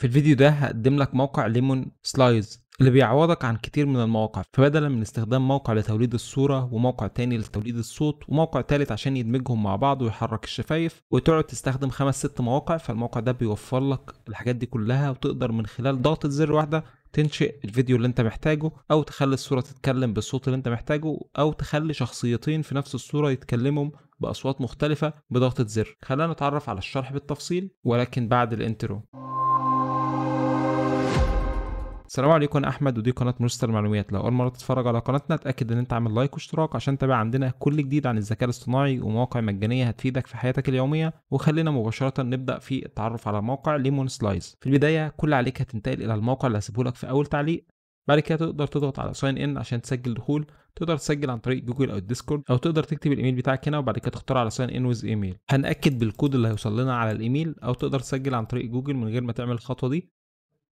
في الفيديو ده هقدم لك موقع ليمون سلايز اللي بيعوضك عن كتير من المواقع فبدلا من استخدام موقع لتوليد الصورة وموقع تاني لتوليد الصوت وموقع تالت عشان يدمجهم مع بعض ويحرك الشفايف وتقعد تستخدم خمس ست مواقع فالموقع ده بيوفر لك الحاجات دي كلها وتقدر من خلال ضغطة زر واحدة تنشئ الفيديو اللي انت محتاجه او تخلي الصورة تتكلم بالصوت اللي انت محتاجه او تخلي شخصيتين في نفس الصورة يتكلموا بأصوات مختلفة بضغطة زر خلينا نتعرف على الشرح بالتفصيل ولكن بعد الانترو السلام عليكم احمد ودي قناه مستر معلومات لو اول مره تتفرج على قناتنا اتاكد ان انت عامل لايك واشتراك عشان تتابع عندنا كل جديد عن الذكاء الاصطناعي ومواقع مجانيه هتفيدك في حياتك اليوميه وخلينا مباشره نبدا في التعرف على موقع ليمون سلايز في البدايه كل عليك هتنتقل الى الموقع اللي هسيبه لك في اول تعليق بعد كده تقدر تضغط على ساين ان عشان تسجل دخول تقدر تسجل عن طريق جوجل او الديسكورد او تقدر تكتب الايميل بتاعك هنا وبعد كده تختار على ساين ان ويز ايميل هنأكد بالكود اللي هيوصل لنا على الايميل او تقدر تسجل عن طريق جوجل من غير ما تعمل الخطوه دي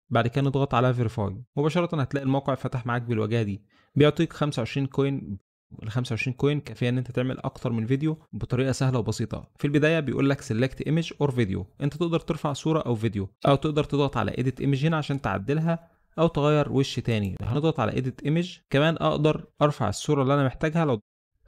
بعد كده نضغط على فيريفاي مباشره هتلاقي الموقع فتح معاك بالواجهه دي بيعطيك 25 كوين ال 25 كوين كافيه ان انت تعمل اكتر من فيديو بطريقه سهله وبسيطه في البدايه بيقول لك سيلكت ايمج اور فيديو انت تقدر ترفع صوره او فيديو او تقدر تضغط على ايديت ايمج هنا عشان تعدلها او تغير وش تاني هنضغط على ايديت ايمج كمان اقدر ارفع الصوره اللي انا محتاجها لو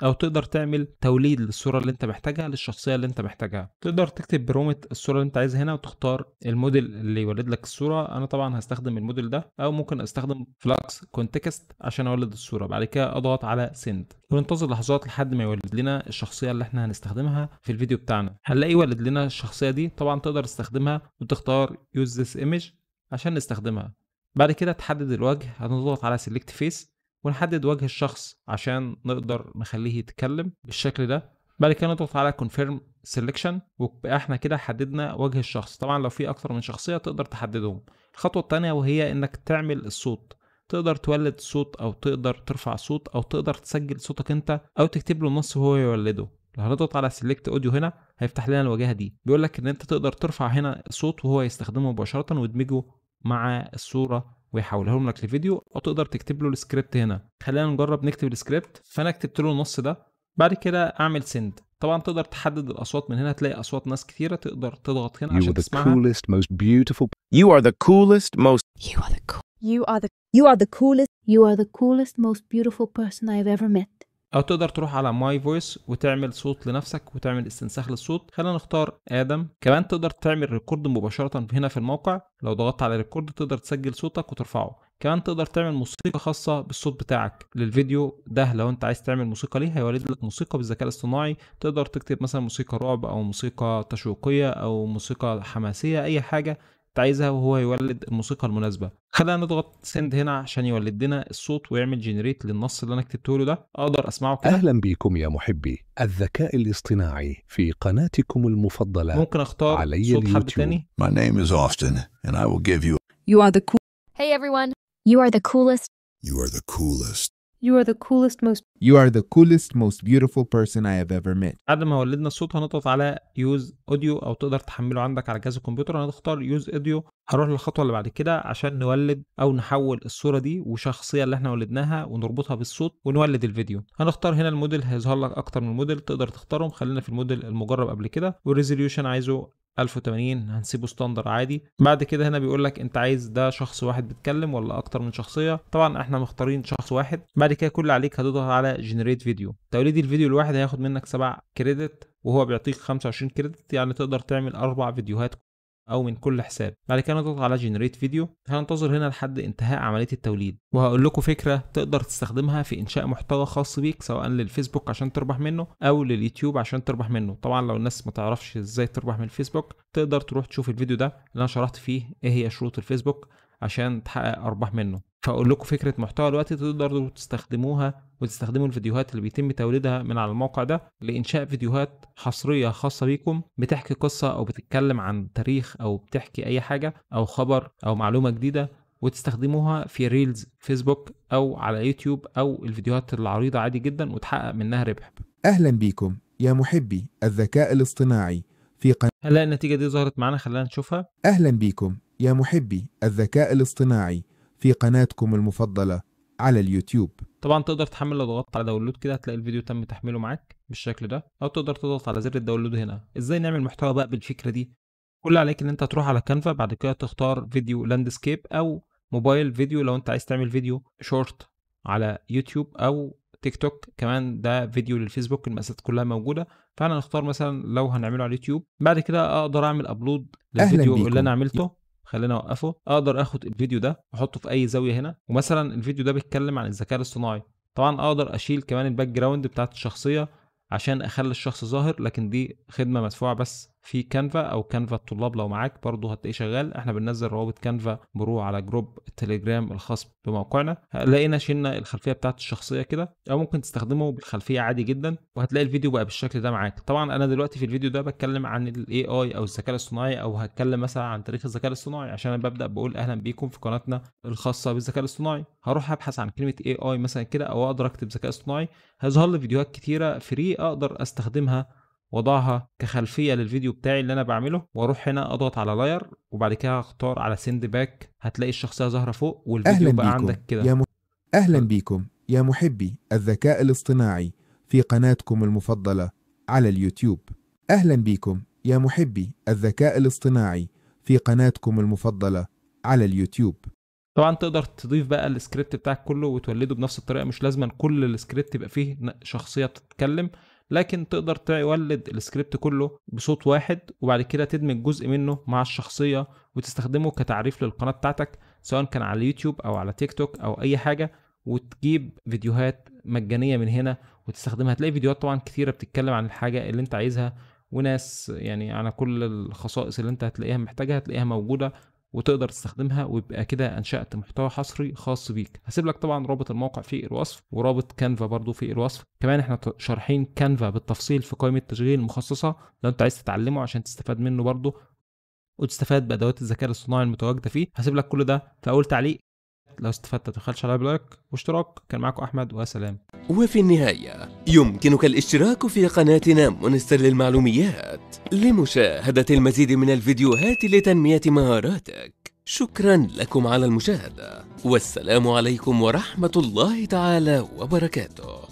او تقدر تعمل توليد للصوره اللي انت محتاجها للشخصيه اللي انت محتاجها تقدر تكتب برومت الصوره اللي انت عايزها هنا وتختار الموديل اللي يولد لك الصوره انا طبعا هستخدم الموديل ده او ممكن استخدم فلاكس كونتكست عشان اولد الصوره بعد كده اضغط على سند وننتظر لحظات لحد ما يولد لنا الشخصيه اللي احنا هنستخدمها في الفيديو بتاعنا هنلاقي ولد لنا الشخصيه دي طبعا تقدر تستخدمها وتختار يوز ذس ايمج عشان نستخدمها بعد كده تحدد الوجه هنضغط على سيلكت فيس ونحدد وجه الشخص عشان نقدر نخليه يتكلم بالشكل ده بعد كده نضغط على كونفيرم سيلكشن ويبقى احنا كده حددنا وجه الشخص طبعا لو في اكتر من شخصيه تقدر تحددهم الخطوه الثانيه وهي انك تعمل الصوت تقدر تولد صوت او تقدر ترفع صوت او تقدر تسجل صوتك انت او تكتب له النص وهو يولده لو هنضغط على سيلكت اوديو هنا هيفتح لنا الواجهه دي بيقول لك ان انت تقدر ترفع هنا صوت وهو يستخدمه مباشره ويدمجه مع الصوره ويحولها لك لفيديو او تقدر تكتب له السكريبت هنا خلينا نجرب نكتب السكريبت فانا كتبت له النص ده بعد كده اعمل سند طبعا تقدر تحدد الاصوات من هنا تلاقي اصوات ناس كثيره تقدر تضغط هنا عشان تسمعها coolest, most beautiful. You are the coolest, most. You are the You are the. You are the coolest. You are the coolest, most beautiful person I've ever met. او تقدر تروح على ماي فويس وتعمل صوت لنفسك وتعمل استنساخ للصوت خلينا نختار ادم كمان تقدر تعمل ريكورد مباشره هنا في الموقع لو ضغطت على ريكورد تقدر تسجل صوتك وترفعه كمان تقدر تعمل موسيقى خاصة بالصوت بتاعك للفيديو ده لو انت عايز تعمل موسيقى ليه هيولد لك موسيقى بالذكاء الاصطناعي تقدر تكتب مثلا موسيقى رعب او موسيقى تشويقية او موسيقى حماسية اي حاجة عايزها وهو يولد الموسيقى المناسبه خلينا نضغط سند هنا عشان يولد لنا الصوت ويعمل جنريت للنص اللي انا كتبته له ده اقدر اسمعه كده اهلا بكم يا محبي الذكاء الاصطناعي في قناتكم المفضله ممكن اختار علي صوت اليوتيوب. حد تاني My name is Austin and I will give you You are the cool Hey everyone You are the coolest You are the coolest You are the coolest most You are the coolest most beautiful person I have ever met. بعد ما ولدنا الصوت هنضغط على يوز اوديو او تقدر تحمله عندك على جهاز الكمبيوتر هنختار يوز اوديو هروح للخطوه اللي بعد كده عشان نولد او نحول الصوره دي وشخصيه اللي احنا ولدناها ونربطها بالصوت ونولد الفيديو هنختار هنا الموديل هيظهر لك اكتر من موديل تقدر تختارهم خلينا في الموديل المجرب قبل كده والريزوليوشن عايزه 1080 هنسيبه ستاندر عادي بعد كده هنا بيقول لك انت عايز ده شخص واحد بيتكلم ولا اكتر من شخصيه طبعا احنا مختارين شخص واحد بعد كده كل اللي عليك هتضغط على جنريت فيديو توليد الفيديو الواحد هياخد منك 7 كريدت وهو بيعطيك 25 كريدت يعني تقدر تعمل اربع فيديوهات او من كل حساب بعد كده نضغط على جنريت فيديو هننتظر هنا لحد انتهاء عمليه التوليد وهقول لكم فكره تقدر تستخدمها في انشاء محتوى خاص بيك سواء للفيسبوك عشان تربح منه او لليوتيوب عشان تربح منه طبعا لو الناس ما تعرفش ازاي تربح من الفيسبوك تقدر تروح تشوف الفيديو ده اللي انا شرحت فيه ايه هي شروط الفيسبوك عشان تحقق ارباح منه فاقول لكم فكره محتوى الوقت تقدروا تستخدموها وتستخدموا الفيديوهات اللي بيتم توليدها من على الموقع ده لانشاء فيديوهات حصريه خاصه بيكم بتحكي قصه او بتتكلم عن تاريخ او بتحكي اي حاجه او خبر او معلومه جديده وتستخدموها في ريلز فيسبوك او على يوتيوب او الفيديوهات العريضه عادي جدا وتحقق منها ربح اهلا بيكم يا محبي الذكاء الاصطناعي في قناة هلا النتيجة دي ظهرت معانا خلينا نشوفها أهلا بيكم يا محبي الذكاء الاصطناعي في قناتكم المفضلة على اليوتيوب طبعا تقدر تحمل لو ضغطت على داونلود كده هتلاقي الفيديو تم تحميله معاك بالشكل ده او تقدر تضغط على زر الداونلود هنا ازاي نعمل محتوى بقى بالفكرة دي كل عليك ان انت تروح على كانفا بعد كده تختار فيديو لاندسكيب او موبايل فيديو لو انت عايز تعمل فيديو شورت على يوتيوب او تيك توك كمان ده فيديو للفيسبوك المقاسات كلها موجوده فانا اختار مثلا لو هنعمله على اليوتيوب بعد كده اقدر اعمل ابلود للفيديو اللي انا عملته خلينا اوقفه اقدر اخد الفيديو ده واحطه في اي زاويه هنا ومثلا الفيديو ده بيتكلم عن الذكاء الاصطناعي طبعا اقدر اشيل كمان الباك جراوند بتاعت الشخصيه عشان اخلي الشخص ظاهر لكن دي خدمه مدفوعه بس في كانفا او كانفا الطلاب لو معاك برضه هتلاقيه شغال احنا بننزل روابط كانفا برو على جروب التليجرام الخاص بموقعنا لقينا شلنا الخلفيه بتاعت الشخصيه كده او ممكن تستخدمه بالخلفيه عادي جدا وهتلاقي الفيديو بقى بالشكل ده معاك طبعا انا دلوقتي في الفيديو ده بتكلم عن الاي اي او الذكاء الاصطناعي او هتكلم مثلا عن تاريخ الذكاء الاصطناعي عشان انا ببدا بقول اهلا بيكم في قناتنا الخاصه بالذكاء الاصطناعي هروح ابحث عن كلمه اي اي مثلا كده او اقدر اكتب ذكاء اصطناعي هيظهر لي فيديوهات كتيره فري اقدر استخدمها واضعها كخلفيه للفيديو بتاعي اللي انا بعمله واروح هنا اضغط على لاير وبعد كده اختار على سند باك هتلاقي الشخصيه ظاهره فوق والفيديو بقى بيكم. عندك كده م... اهلا بيكم يا محبي الذكاء الاصطناعي في قناتكم المفضله على اليوتيوب اهلا بيكم يا محبي الذكاء الاصطناعي في قناتكم المفضله على اليوتيوب طبعا تقدر تضيف بقى السكريبت بتاعك كله وتولده بنفس الطريقه مش لازم كل السكريبت يبقى فيه شخصيه بتتكلم لكن تقدر تولد السكريبت كله بصوت واحد وبعد كده تدمج جزء منه مع الشخصية وتستخدمه كتعريف للقناة بتاعتك سواء كان على اليوتيوب أو على تيك توك أو أي حاجة وتجيب فيديوهات مجانية من هنا وتستخدمها هتلاقي فيديوهات طبعا كثيرة بتتكلم عن الحاجة اللي انت عايزها وناس يعني على كل الخصائص اللي انت هتلاقيها محتاجها هتلاقيها موجودة وتقدر تستخدمها ويبقى كده انشات محتوى حصري خاص بيك هسيب لك طبعا رابط الموقع في الوصف ورابط كانفا برضو في الوصف كمان احنا شارحين كانفا بالتفصيل في قائمه تشغيل المخصصه لو انت عايز تتعلمه عشان تستفاد منه برضو وتستفاد بادوات الذكاء الاصطناعي المتواجده فيه هسيب لك كل ده في اول تعليق لو استفدت تخلش على لايك واشتراك كان معكم أحمد وسلام وفي النهاية يمكنك الاشتراك في قناتنا منستر للمعلوميات لمشاهدة المزيد من الفيديوهات لتنمية مهاراتك شكرا لكم على المشاهدة والسلام عليكم ورحمة الله تعالى وبركاته